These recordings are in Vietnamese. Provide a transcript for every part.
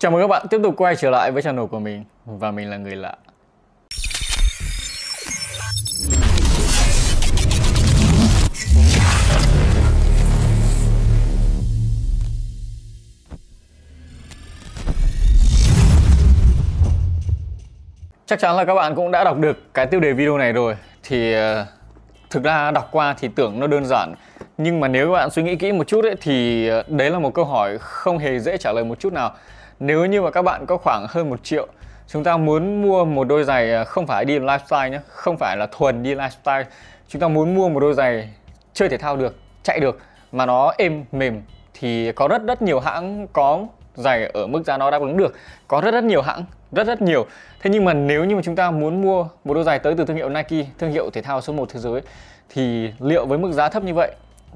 Chào mừng các bạn tiếp tục quay trở lại với channel của mình và mình là người lạ. Chắc chắn là các bạn cũng đã đọc được cái tiêu đề video này rồi thì ờ, thực ra đọc qua thì tưởng nó đơn giản nhưng mà nếu các bạn suy nghĩ kỹ một chút ấy, thì ờ, đấy là một câu hỏi không hề dễ trả lời một chút nào nếu như mà các bạn có khoảng hơn một triệu chúng ta muốn mua một đôi giày à, không phải đi lifestyle nhé không phải là thuần đi lifestyle chúng ta muốn mua một đôi giày chơi thể thao được chạy được mà nó êm mềm thì có rất rất nhiều hãng có giày ở mức giá nó đáp ứng được có rất rất nhiều hãng rất rất nhiều thế nhưng mà nếu như mà chúng ta muốn mua một đôi giày tới từ thương hiệu Nike thương hiệu thể thao số 1 thế giới thì liệu với mức giá thấp như vậy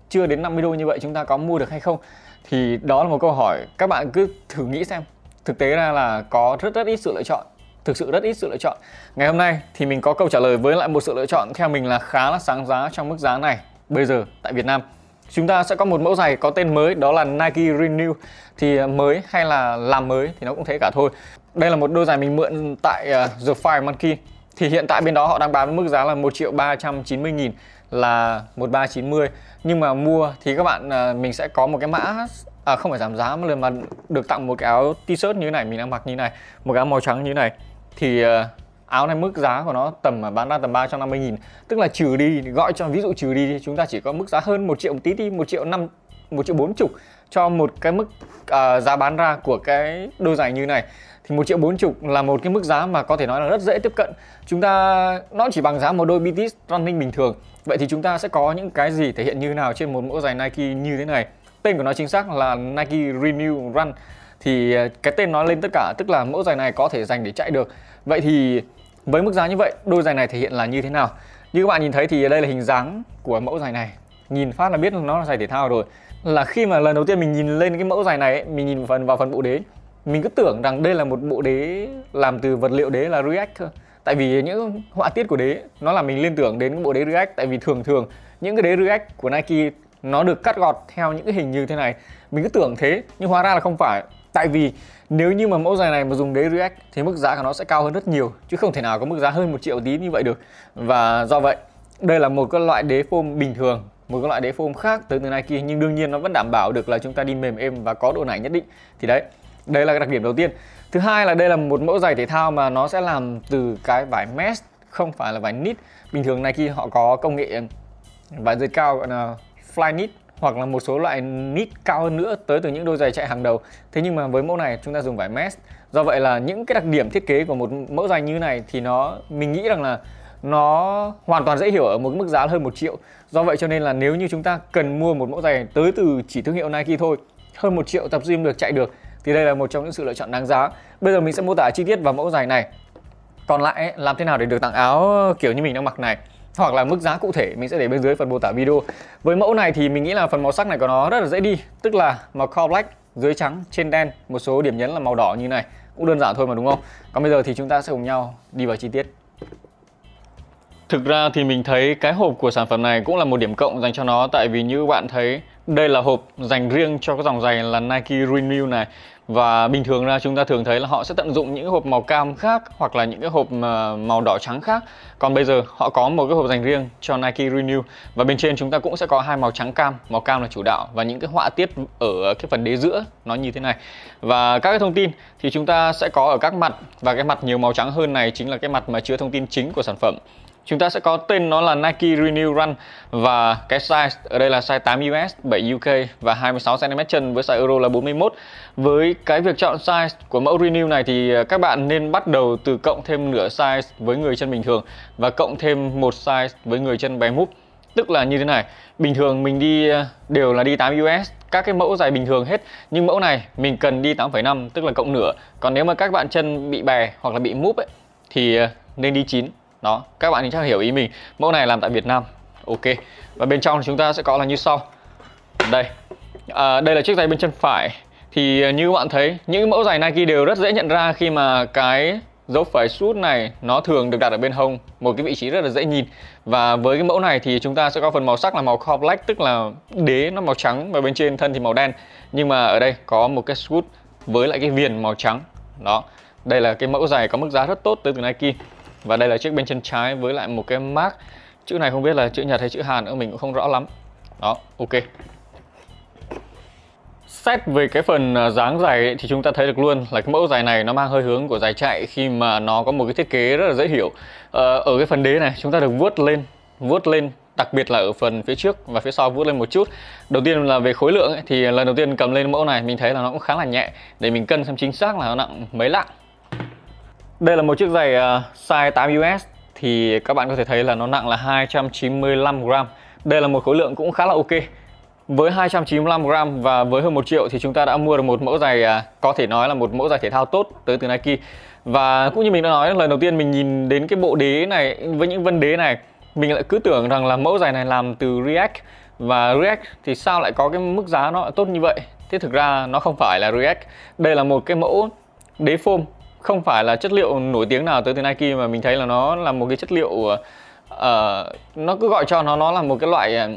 chưa đến 50 đô như vậy chúng ta có mua được hay không thì đó là một câu hỏi các bạn cứ thử nghĩ xem thực tế ra là có rất rất ít sự lựa chọn thực sự rất ít sự lựa chọn ngày hôm nay thì mình có câu trả lời với lại một sự lựa chọn theo mình là khá là sáng giá trong mức giá này bây giờ tại Việt Nam chúng ta sẽ có một mẫu giày có tên mới đó là Nike Renew thì à, mới hay là làm mới thì nó cũng thế cả thôi đây là một đôi giày mình mượn tại uh, The Fire Monkey thì hiện tại bên đó họ đang bán với mức giá là 1 triệu 390 nghìn là 1390 nhưng mà mua thì các bạn à, mình sẽ có một cái mã à, không phải giảm giá mà lần mà được tặng một cái áo t-shirt như này mình đang mặc như này một cái áo màu trắng như này thì uh, áo này mức giá của nó tầm à, bán ra tầm 350 nghìn tức là trừ đi gọi cho ví dụ trừ đi chúng ta chỉ có mức giá hơn một triệu một tí đi một triệu năm một triệu bốn chục cho một cái mức uh, giá bán ra của cái đôi giày như này thì một triệu bốn chục là một cái mức giá mà có thể nói là rất dễ tiếp cận chúng ta nó chỉ bằng giá một đôi BTS running bình thường vậy thì chúng ta sẽ có những cái gì thể hiện như nào trên một mẫu giày Nike như thế này tên của nó chính xác là Nike Renew Run thì ờ, cái tên nói lên tất cả tức là mẫu giày này có thể dành để chạy được vậy thì với mức giá như vậy đôi giày này thể hiện là như thế nào như các bạn nhìn thấy thì đây là hình dáng của mẫu giày này nhìn phát là biết nó là giày thể thao rồi là khi mà lần đầu tiên mình nhìn lên cái mẫu giày này mình nhìn phần vào phần bộ đế mình cứ tưởng rằng đây là một bộ đế làm từ vật liệu đế là React thôi tại vì những họa tiết của đế nó làm mình liên tưởng đến cái bộ đế React tại vì thường thường những cái đế React của Nike nó được cắt gọt theo những cái hình như thế này mình cứ tưởng thế nhưng hóa ra là không phải tại vì nếu như mà mẫu giày này mà dùng đế React thì mức giá của nó sẽ cao hơn rất nhiều chứ không thể nào có mức giá hơn một triệu tí như vậy được và do vậy đây là một cái loại đế foam bình thường một cái loại đế foam khác tới từ Nike nhưng đương nhiên nó vẫn đảm bảo được là chúng ta đi mềm êm và có độ nảy nhất định thì đấy đây là cái đặc điểm đầu tiên thứ hai là đây là một mẫu giày thể thao mà nó sẽ làm từ cái vải mesh không phải là vải knit bình thường Nike họ có công nghệ vải dệt cao gọi là Flyknit hoặc là một số loại knit cao hơn nữa tới từ những đôi giày chạy hàng đầu. Thế nhưng mà với mẫu này chúng ta dùng vải mesh. Do vậy là những cái đặc điểm thiết kế của một mẫu giày như này thì nó mình nghĩ rằng là nó hoàn toàn dễ hiểu ở một mức giá hơn một triệu. Do vậy cho nên là nếu như chúng ta cần mua một mẫu giày tới từ chỉ thương hiệu Nike thôi, hơn một triệu tập gym được chạy được thì đây là một trong những sự lựa chọn đáng giá. Bây giờ mình sẽ mô tả chi tiết vào mẫu giày này. Còn lại làm thế nào để được tặng áo kiểu như mình đang mặc này hoặc là mức giá cụ thể mình sẽ để bên dưới phần mô tả video với mẫu này thì mình nghĩ là phần màu sắc này của nó rất là dễ đi tức là màu core black dưới trắng trên đen một số điểm nhấn là màu đỏ như này cũng đơn giản thôi mà đúng không còn bây giờ thì chúng ta sẽ cùng nhau đi vào chi tiết Thực ra thì mình thấy cái hộp của sản phẩm này cũng là một điểm cộng dành cho nó tại vì như bạn thấy đây là hộp dành riêng cho cái dòng giày là Nike Renew này và bình thường ra chúng ta thường thấy là họ sẽ tận dụng những hộp màu cam khác hoặc là những cái hộp ờ, màu đỏ trắng khác còn bây giờ họ có một cái hộp dành riêng cho Nike Renew và bên trên chúng ta cũng sẽ có hai màu trắng cam màu cam là chủ đạo và những cái họa tiết ở cái phần đế giữa nó như thế này và các cái thông tin thì chúng ta sẽ có ở các mặt và cái mặt nhiều màu trắng hơn này chính là cái mặt mà chứa thông tin chính của sản phẩm chúng ta sẽ có tên nó là Nike Renew Run và cái size ở đây là size 8 US, 7 UK và 26 cm chân với size Euro là 41. Với cái việc chọn size của mẫu Renew này thì ờ, các bạn nên bắt đầu từ cộng thêm nửa size với người chân bình thường và cộng thêm một size với người chân bé múp. Tức là như thế này, bình thường mình đi ờ, đều là đi 8 US các cái mẫu dài bình thường hết nhưng mẫu này mình cần đi 8,5 tức là cộng nửa còn nếu mà các bạn chân bị bè hoặc là bị múp ấy thì ờ, nên đi 9 đó các bạn chắc hiểu ý mình mẫu này làm tại Việt Nam ok và bên trong thì chúng ta sẽ có là như sau đây à, đây là chiếc giày bên chân phải thì à, như các bạn thấy những mẫu giày Nike đều rất dễ nhận ra khi mà cái dấu phẩy sút này nó thường được đặt ở bên hông một cái vị trí rất là dễ nhìn và với cái mẫu này thì chúng ta sẽ có phần màu sắc là màu core black tức là đế nó màu trắng và bên trên thân thì màu đen nhưng mà ở đây có một cái sút với lại cái viền màu trắng đó đây là cái mẫu giày có mức giá rất tốt tới từ Nike và đây là chiếc bên chân trái với lại một cái mark Chữ này không biết là chữ Nhật hay chữ Hàn nữa mình cũng không rõ lắm Đó, ok Xét về cái phần à, dáng giày thì chúng ta thấy được luôn là cái mẫu giày này nó mang hơi hướng của giày chạy khi mà nó có một cái thiết kế rất là dễ hiểu ờ, Ở cái phần đế này chúng ta được vuốt lên, vuốt lên đặc biệt là ở phần phía trước và phía sau vuốt lên một chút đầu tiên là về khối lượng thì lần đầu tiên cầm lên mẫu này mình thấy là nó cũng khá là nhẹ để mình cân xem chính xác là nó nặng mấy lạng đây là một chiếc giày ờ, size 8 US thì các bạn có thể thấy là nó nặng là 295 g. Đây là một khối lượng cũng khá là ok. Với 295 g và với hơn 1 triệu thì chúng ta đã mua được một mẫu giày ờ, có thể nói là một mẫu giày thể thao tốt tới từ Nike. Và cũng như mình đã nói lần đầu tiên mình nhìn đến cái bộ đế này với những vân đế này, mình lại cứ tưởng rằng là mẫu giày này làm từ React và React thì sao lại có cái mức giá nó tốt như vậy? Thế thực ra nó không phải là React. Đây là một cái mẫu đế foam không phải là chất liệu nổi tiếng nào tới từ Nike mà mình thấy là nó là một cái chất liệu uh, nó cứ gọi cho nó nó là một cái loại ờ,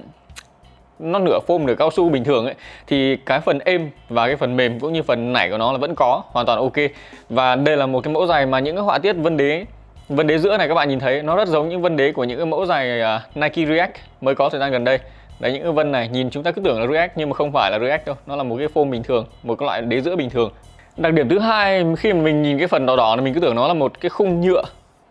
nó nửa foam nửa cao su bình thường ấy thì cái phần êm và cái phần mềm cũng như phần nảy của nó là vẫn có hoàn toàn ok và đây là một cái mẫu giày mà những cái họa tiết vân đế vân đế giữa này các bạn nhìn thấy nó rất giống những vân đế của những cái mẫu giày ờ, Nike React mới có thời gian gần đây đấy những cái vân này nhìn chúng ta cứ tưởng là React nhưng mà không phải là React đâu nó là một cái foam bình thường một cái loại đế giữa bình thường đặc điểm thứ hai khi mà mình nhìn cái phần đỏ đỏ này mình cứ tưởng nó là một cái khung nhựa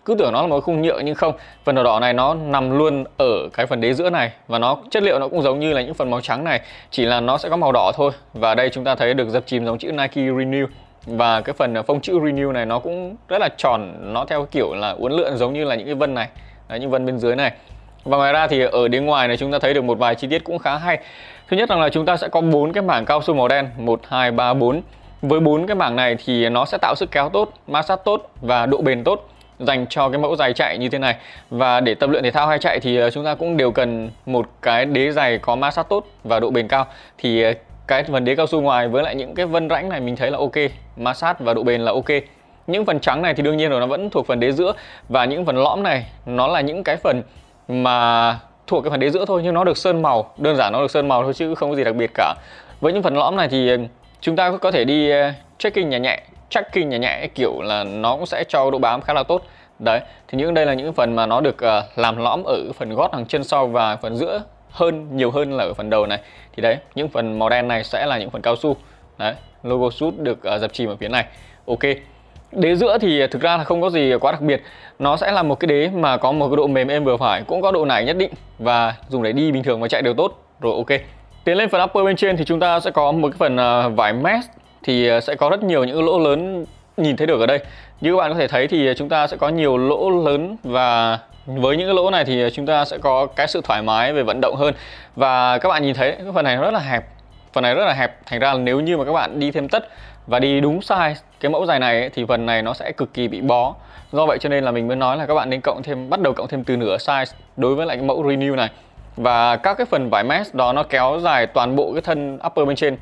cứ tưởng nó là một khung nhựa nhưng không phần đỏ đỏ này nó nằm luôn ở cái phần đế giữa này và nó chất liệu nó cũng giống như là những phần màu trắng này chỉ là nó sẽ có màu đỏ thôi và đây chúng ta thấy được dập chìm giống chữ Nike Renew và cái phần phông chữ Renew này nó cũng rất là tròn nó theo kiểu là uốn lượn giống như là những cái vân này Đấy, những vân bên dưới này và ngoài ra thì ở đế ngoài này chúng ta thấy được một vài chi tiết cũng khá hay thứ nhất là chúng ta sẽ có bốn cái mảng cao su màu đen một hai ba bốn với bốn cái mảng này thì nó sẽ tạo sức kéo tốt, ma sát tốt và độ bền tốt dành cho cái mẫu giày chạy như thế này và để tập luyện thể thao hay chạy thì ờ, chúng ta cũng đều cần một cái đế giày có ma sát tốt và độ bền cao thì ờ, cái phần đế cao su ngoài với lại những cái vân rãnh này mình thấy là ok ma sát và độ bền là ok những phần trắng này thì đương nhiên rồi nó vẫn thuộc phần đế giữa và những phần lõm này nó là những cái phần mà thuộc cái phần đế giữa thôi nhưng nó được sơn màu đơn giản nó được sơn màu thôi chứ không có gì đặc biệt cả với những phần lõm này thì ờ, chúng ta có thể đi ờ, checking nhẹ nhẹ tracking nhẹ nhẹ kiểu là nó cũng sẽ cho độ bám khá là tốt đấy thì những đây là những phần mà nó được ờ, làm lõm ở phần gót hàng chân sau và phần giữa hơn nhiều hơn là ở phần đầu này thì đấy những phần màu đen này sẽ là những phần cao su đấy logo sút được ờ, dập chìm ở phía này ok đế giữa thì thực ra là không có gì quá đặc biệt nó sẽ là một cái đế mà có một cái độ mềm êm vừa phải cũng có độ nảy nhất định và dùng để đi bình thường và chạy đều tốt rồi ok Tiến lên phần upper bên trên thì chúng ta sẽ có một cái phần à, vải mesh thì à, sẽ có rất nhiều những lỗ lớn nhìn thấy được ở đây. Như các bạn có thể thấy thì à, chúng ta sẽ có nhiều lỗ lớn và với những cái lỗ này thì chúng ta sẽ có cái sự thoải mái về vận động hơn. Và các bạn nhìn thấy cái phần này rất là hẹp. Phần này rất là hẹp, thành ra là nếu như mà các bạn đi thêm tất và đi đúng size cái mẫu dài này thì phần này nó sẽ cực kỳ bị bó do vậy cho nên là mình mới nói là các bạn nên cộng thêm bắt đầu cộng thêm từ nửa size đối với lại cái mẫu renew này và các cái phần vải mesh đó nó kéo dài toàn bộ cái thân upper bên trên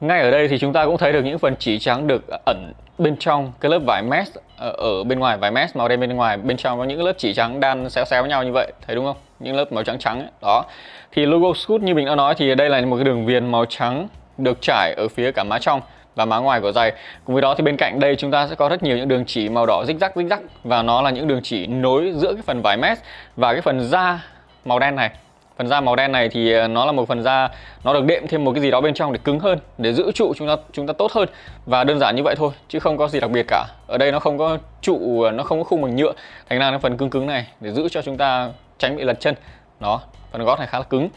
ngay ở đây thì chúng ta cũng thấy được những phần chỉ trắng được ẩn bên trong cái lớp vải mesh ờ, ở bên ngoài vải mesh màu đen bên ngoài bên trong có những lớp chỉ trắng đan xéo xéo với nhau như vậy thấy đúng không những lớp màu trắng trắng ấy. đó thì logo scoot như mình đã nói thì đây là một cái đường viền màu trắng được trải ở phía cả má trong và má ngoài của giày cùng với đó thì bên cạnh đây chúng ta sẽ có rất nhiều những đường chỉ màu đỏ rích rắc rích rắc và nó là những đường chỉ nối giữa cái phần vải mesh và cái phần da màu đen này phần da màu đen này thì ờ, nó là một phần da nó được đệm thêm một cái gì đó bên trong để cứng hơn để giữ trụ chúng ta chúng ta tốt hơn và đơn giản như vậy thôi chứ không có gì đặc biệt cả ở đây nó không có trụ ờ, nó không có khung bằng nhựa thành ra nó phần cứng cứng này để giữ cho chúng ta tránh bị lật chân đó phần gót này khá là cứng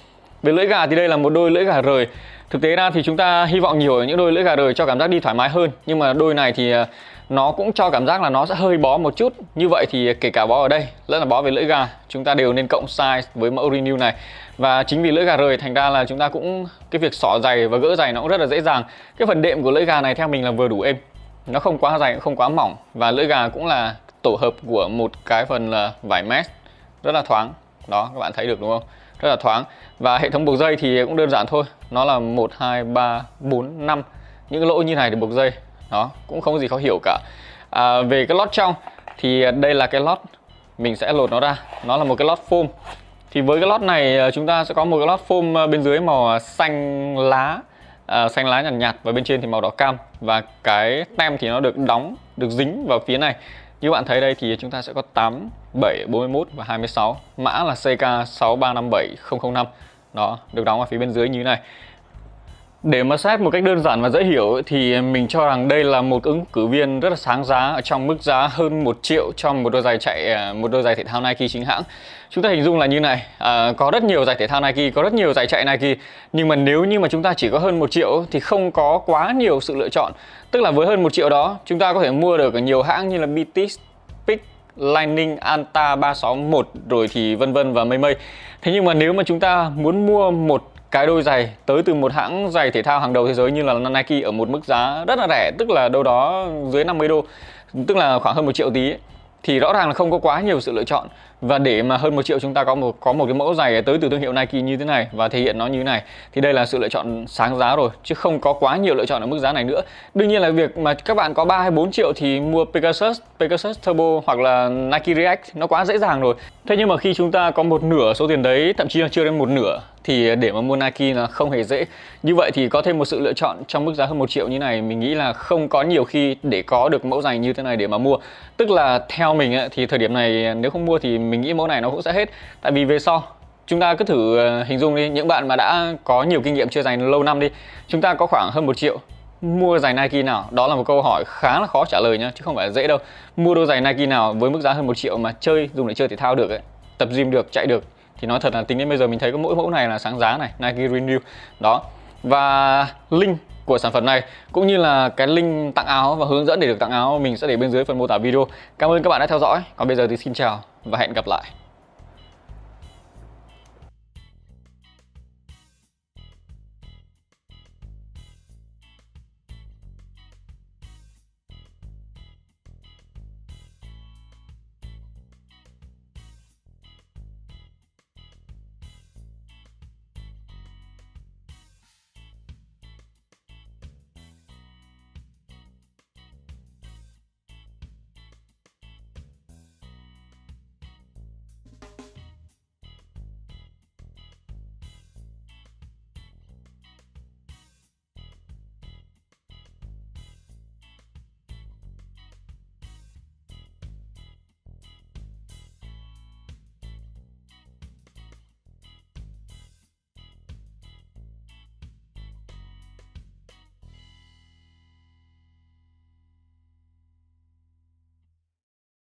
về lưỡi gà thì đây là một đôi lưỡi gà rời thực tế ra thì chúng ta hy vọng nhiều ở những đôi lưỡi gà rời cho cảm giác đi thoải mái hơn nhưng mà đôi này thì ờ, nó cũng cho cảm giác là nó sẽ hơi bó một chút như vậy thì kể cả bó ở đây lẫn là bó về lưỡi gà chúng ta đều nên cộng size với mẫu renew này và chính vì lưỡi gà rời thành ra là chúng ta cũng cái việc xỏ giày và gỡ giày nó cũng rất là dễ dàng cái phần đệm của lưỡi gà này theo mình là vừa đủ êm nó không quá dày cũng không quá mỏng và lưỡi gà cũng là tổ hợp của một cái phần là vải mesh rất là thoáng đó các bạn thấy được đúng không rất là thoáng và hệ thống buộc dây thì cũng đơn giản thôi nó là một hai ba bốn năm những lỗ như này để buộc dây đó cũng không gì khó hiểu cả à, về cái lót trong thì đây là cái lót mình sẽ lột nó ra nó là một cái lót foam thì với cái lót này à, chúng ta sẽ có một cái lót foam à, bên dưới màu à, xanh lá à, xanh lá nhạt nhạt và bên trên thì màu đỏ cam và cái tem thì nó được đóng được dính vào phía này như bạn thấy đây thì chúng ta sẽ có 8, 7, 41 và 26 mã là CK6357005 đó được đóng ở phía bên dưới như thế này để mà xét một cách đơn giản và dễ hiểu thì mình cho rằng đây là một ứng cử viên rất là sáng giá ở trong mức giá hơn 1 triệu cho một đôi giày chạy à, một đôi giày thể thao Nike chính hãng. Chúng ta hình dung là như này, à, có rất nhiều giày thể thao Nike, có rất nhiều giày chạy Nike, nhưng mà nếu như mà chúng ta chỉ có hơn 1 triệu thì không có quá nhiều sự lựa chọn. Tức là với hơn 1 triệu đó, chúng ta có thể mua được ở nhiều hãng như là BTS, Pick, Lightning, Anta 361 rồi thì vân vân và mây mây. Thế nhưng mà nếu mà chúng ta muốn mua một cái đôi giày tới từ một hãng giày thể thao hàng đầu thế giới như là Nike ở một mức giá rất là rẻ tức là đâu đó dưới 50 đô tức là khoảng hơn một triệu tí ấy thì rõ ràng là không có quá nhiều sự lựa chọn và để mà hơn một triệu chúng ta có một có một cái mẫu giày tới từ thương hiệu Nike như thế này và thể hiện nó như thế này thì đây là sự lựa chọn sáng giá rồi chứ không có quá nhiều lựa chọn ở mức giá này nữa đương nhiên là việc mà các bạn có 3 hay 4 triệu thì mua Pegasus Pegasus Turbo hoặc là Nike React nó quá dễ dàng rồi thế nhưng mà khi chúng ta có một nửa số tiền đấy thậm chí là chưa đến một nửa thì để mà mua Nike là không hề dễ như vậy thì có thêm một sự lựa chọn trong mức giá hơn một triệu như này mình nghĩ là không có nhiều khi để có được mẫu giày như thế này để mà mua tức là theo theo mình thì thời điểm này nếu không mua thì mình nghĩ mẫu này nó cũng sẽ hết tại vì về sau chúng ta cứ thử ờ, hình dung đi những bạn mà đã có nhiều kinh nghiệm chơi giày lâu năm đi chúng ta có khoảng hơn một triệu mua giày Nike nào đó là một câu hỏi khá là khó trả lời nhá chứ không phải dễ đâu mua đôi giày Nike nào với mức giá hơn một triệu mà chơi dùng để chơi thể thao được ấy tập gym được chạy được thì nói thật là tính đến bây giờ mình thấy có mỗi mẫu này là sáng giá này Nike Renew đó và link của sản phẩm này cũng như là cái link tặng áo và hướng dẫn để được tặng áo mình sẽ để bên dưới phần mô tả video. Cảm ơn các bạn đã theo dõi. Còn bây giờ thì xin chào và hẹn gặp lại.